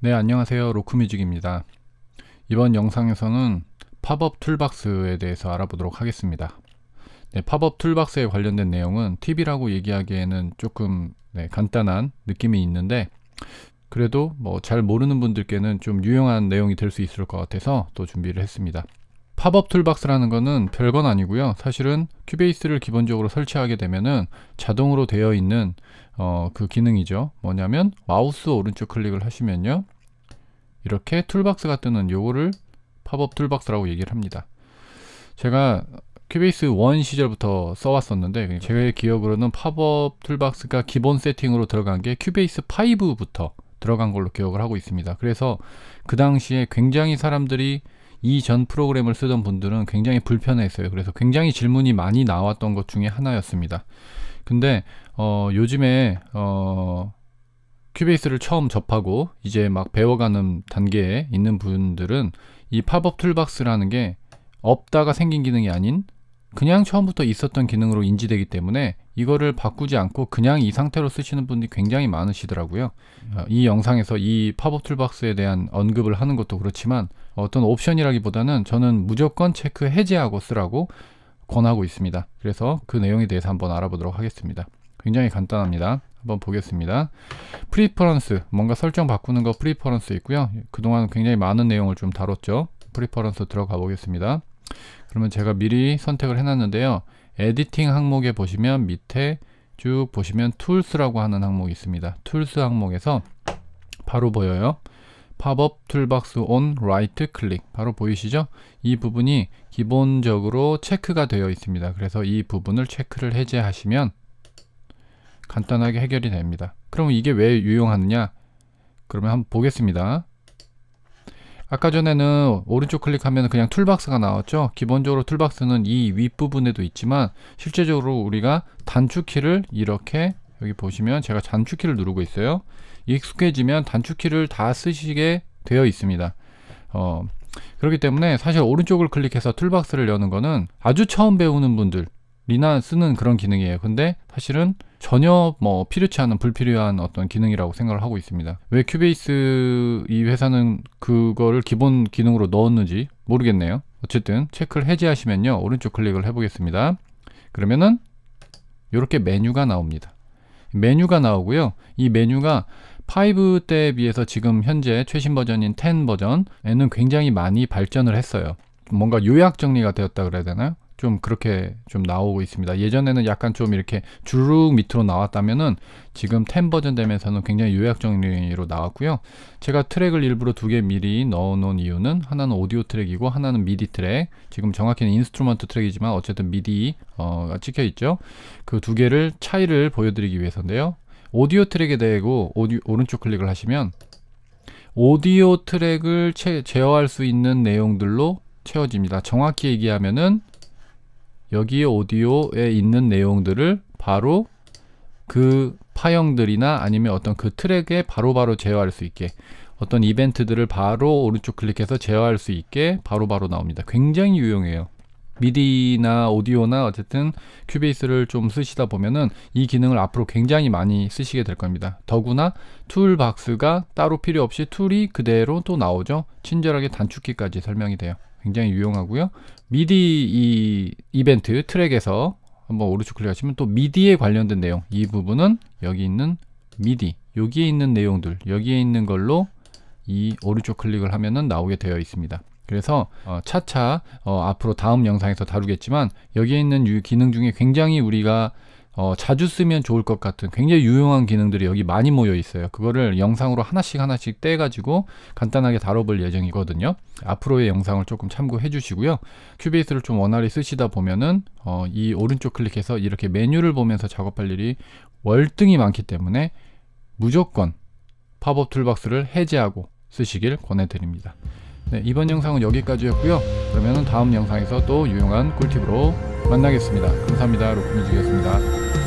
네 안녕하세요 로크뮤직입니다 이번 영상에서는 팝업 툴박스에 대해서 알아보도록 하겠습니다 네, 팝업 툴박스에 관련된 내용은 팁이라고 얘기하기에는 조금 네, 간단한 느낌이 있는데 그래도 뭐 잘 모르는 분들께는 좀 유용한 내용이 될 수 있을 것 같아서 또 준비를 했습니다 팝업 툴박스라는 거는 별건 아니고요. 사실은 큐베이스를 기본적으로 설치하게 되면은 자동으로 되어 있는 어, 그 기능이죠. 뭐냐면 마우스 오른쪽 클릭을 하시면요. 이렇게 툴박스가 뜨는 요거를 팝업 툴박스라고 얘기를 합니다. 제가 큐베이스 1 시절부터 써왔었는데 제 기억으로는 팝업 툴박스가 기본 세팅으로 들어간 게 큐베이스 5부터 들어간 걸로 기억을 하고 있습니다. 그래서 그 당시에 굉장히 사람들이 이전 프로그램을 쓰던 분들은 굉장히 불편했어요. 그래서 굉장히 질문이 많이 나왔던 것 중에 하나였습니다. 근데 어, 요즘에 어, 큐베이스를 처음 접하고 이제 막 배워가는 단계에 있는 분들은 이 팝업 툴박스라는 게 없다가 생긴 기능이 아닌 그냥 처음부터 있었던 기능으로 인지되기 때문에 이거를 바꾸지 않고 그냥 이 상태로 쓰시는 분들이 굉장히 많으시더라고요. 어, 이 영상에서 이 팝업 툴박스에 대한 언급을 하는 것도 그렇지만 어떤 옵션이라기보다는 저는 무조건 체크 해제하고 쓰라고 권하고 있습니다. 그래서 그 내용에 대해서 한번 알아보도록 하겠습니다. 굉장히 간단합니다. 한번 보겠습니다. 프리퍼런스, 뭔가 설정 바꾸는 거 프리퍼런스 있고요. 그동안 굉장히 많은 내용을 좀 다뤘죠. 프리퍼런스 들어가 보겠습니다. 그러면 제가 미리 선택을 해놨는데요. 에디팅 항목에 보시면 밑에 쭉 보시면 툴스라고 하는 항목이 있습니다. 툴스 항목에서 바로 보여요. 팝업 툴박스 온 라이트 클릭 바로 보이시죠? 이 부분이 기본적으로 체크가 되어 있습니다. 그래서 이 부분을 체크를 해제하시면 간단하게 해결이 됩니다. 그럼 이게 왜 유용하느냐? 그러면 한번 보겠습니다. 아까 전에는 오른쪽 클릭하면 그냥 툴박스가 나왔죠 기본적으로 툴박스는 이 윗부분에도 있지만 실제적으로 우리가 단축키를 이렇게 여기 보시면 제가 단축키를 누르고 있어요 익숙해지면 단축키를 다 쓰시게 되어 있습니다 어, 그렇기 때문에 사실 오른쪽을 클릭해서 툴박스를 여는 거는 아주 처음 배우는 분들 리나 쓰는 그런 기능이에요. 근데 사실은 전혀 뭐 필요치 않은 불필요한 어떤 기능이라고 생각을 하고 있습니다. 왜 큐베이스 이 회사는 그거를 기본 기능으로 넣었는지 모르겠네요. 어쨌든 체크를 해제하시면요. 오른쪽 클릭을 해보겠습니다. 그러면은 이렇게 메뉴가 나옵니다. 메뉴가 나오고요. 이 메뉴가 5 때에 비해서 지금 현재 최신 버전인 10 버전에는 굉장히 많이 발전을 했어요. 뭔가 요약 정리가 되었다 그래야 되나요? 좀 그렇게 좀 나오고 있습니다. 예전에는 약간 좀 이렇게 주룩 밑으로 나왔다면은 지금 10 버전 되면서는 굉장히 요약 정리로 나왔고요. 제가 트랙을 일부러 두 개 미리 넣어 놓은 이유는 하나는 오디오 트랙이고 하나는 미디 트랙. 지금 정확히는 인스트루먼트 트랙이지만 어쨌든 미디 어, 찍혀 있죠. 그 두 개를 차이를 보여드리기 위해서인데요. 오디오 트랙에 대고 오디, 오른쪽 클릭을 하시면 오디오 트랙을 채, 제어할 수 있는 내용들로 채워집니다. 정확히 얘기하면은 여기 오디오에 있는 내용들을 바로 그 파형들이나 아니면 어떤 그 트랙에 바로바로 바로 제어할 수 있게 어떤 이벤트들을 바로 오른쪽 클릭해서 제어할 수 있게 바로바로 바로 나옵니다. 굉장히 유용해요. 미디나 오디오나 어쨌든 큐베이스를 좀 쓰시다 보면은 이 기능을 앞으로 굉장히 많이 쓰시게 될 겁니다. 더구나 툴박스가 따로 필요 없이 툴이 그대로 또 나오죠. 친절하게 단축키까지 설명이 돼요. 굉장히 유용하고요. 미디 이 이벤트 트랙에서 한번 오른쪽 클릭하시면 또 미디에 관련된 내용 이 부분은 여기 있는 미디 여기에 있는 내용들 여기에 있는 걸로 이 오른쪽 클릭을 하면은 나오게 되어 있습니다. 그래서 어, 차차 어, 앞으로 다음 영상에서 다루겠지만 여기에 있는 기능 중에 굉장히 우리가 어, 자주 쓰면 좋을 것 같은 굉장히 유용한 기능들이 여기 많이 모여 있어요. 그거를 영상으로 하나씩 하나씩 떼가지고 간단하게 다뤄볼 예정이거든요. 앞으로의 영상을 조금 참고해 주시고요. 큐베이스를 좀 원활히 쓰시다 보면은 어, 이 오른쪽 클릭해서 이렇게 메뉴를 보면서 작업할 일이 월등히 많기 때문에 무조건 팝업 툴박스를 해제하고 쓰시길 권해드립니다. 네, 이번 영상은 여기까지였고요. 그러면 다음 영상에서 또 유용한 꿀팁으로 만나겠습니다. 감사합니다. 로코뮤직이었습니다.